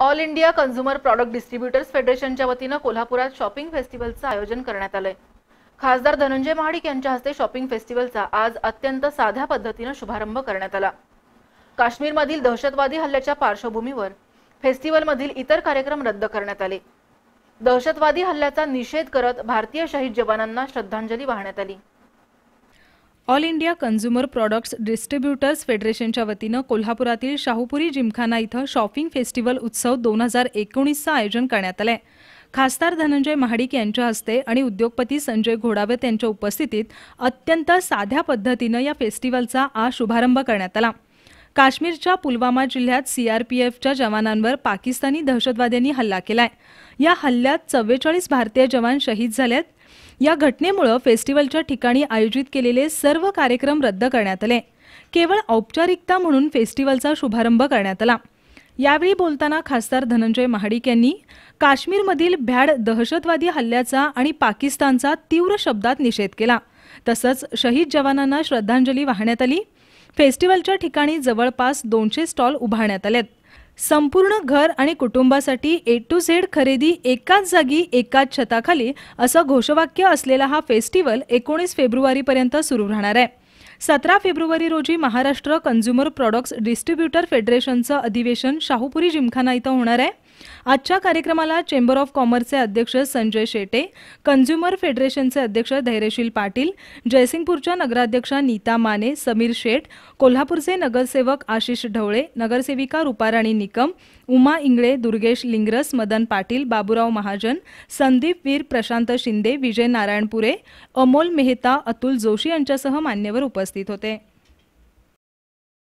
all India consumer product distributors फेडरेशनच्या वतीनं कोल्हापुरात शॉपिंग फेस्टिवलचं आयोजन करण्यात आलंय खासदार धनंजय महाडिक यांच्या हस्ते शॉपिंग फेस्टिवलचा आज अत्यंत साध्या पद्धतीनं शुभारंभ करण्यात आला काश्मीरमधील दहशतवादी हल्ल्याच्या पार्श्वभूमीवर फेस्टिवलमधील इतर कार्यक्रम रद्द करण्यात आले दहशतवादी हल्ल्याचा निषेध करत भारतीय शहीद जवानांना श्रद्धांजली वाहण्यात आली all India consumer products distributors फेडरेशनच्या वतीनं कोल्हापुरातील शाहूपुरी जिमखाना इथं शॉपिंग फेस्टिवल उत्सव दोन हजार एकोणीसचं आयोजन करण्यात आलंय खासदार धनंजय महाडिक यांच्या हस्ते आणि उद्योगपती संजय घोडावत यांच्या उपस्थितीत अत्यंत साध्या पद्धतीनं या फेस्टिवलचा आज शुभारंभ करण्यात आला काश्मीरच्या पुलवामा जिल्ह्यात सीआरपीएफच्या जवानांवर पाकिस्तानी दहशतवाद्यांनी हल्ला केलाय या हल्ल्यात चव्वेचाळीस भारतीय जवान शहीद झालेत या घटनेमुळं फेस्टिवलच्या ठिकाणी आयोजित केलेले सर्व कार्यक्रम रद्द करण्यात आले केवळ औपचारिकता म्हणून फेस्टिवलचा शुभारंभ करण्यात आला यावेळी बोलताना खासदार धनंजय महाडिक यांनी काश्मीरमधील भ्याड दहशतवादी हल्ल्याचा आणि पाकिस्तानचा तीव्र शब्दात निषेध केला तसंच शहीद जवानांना श्रद्धांजली वाहण्यात आली फेस्टिवलच्या ठिकाणी जवळपास दोनशे स्टॉल उभारण्यात आलेत संपूर्ण घर आणि कुटुंबासाठी ए टू झेड खरेदी एकाच जागी एकाच छताखाली असं घोषवाक्य असलेला हा फेस्टिवल एकोणीस फेब्रुवारीपर्यंत सुरू राहणार आहे सतरा फेब्रुवारी रोजी महाराष्ट्र कन्झ्युमर प्रॉडक्ट्स डिस्ट्रीब्युटर फेडरेशनचं अधिवेशन शाहूपुरी जिमखाना इथं होणार आहे आजच्या कार्यक्रमाला चेंबर ऑफ कॉमर्सचे अध्यक्ष संजय शेटे कन्झ्युमर फेडरेशनचे अध्यक्ष धैर्यशील पाटील जयसिंगपूरच्या नगराध्यक्षा नीता माने समीर शेठ कोल्हापूरचे नगरसेवक आशिष ढवळे नगरसेविका रुपाराणी निकम उमा इंगळे दुर्गेश लिंगरस मदन पाटील बाबुराव महाजन संदीप वीर प्रशांत शिंदे विजय नारायणपुरे अमोल मेहता अतुल जोशी यांच्यासह मान्यवर उपस्थित होते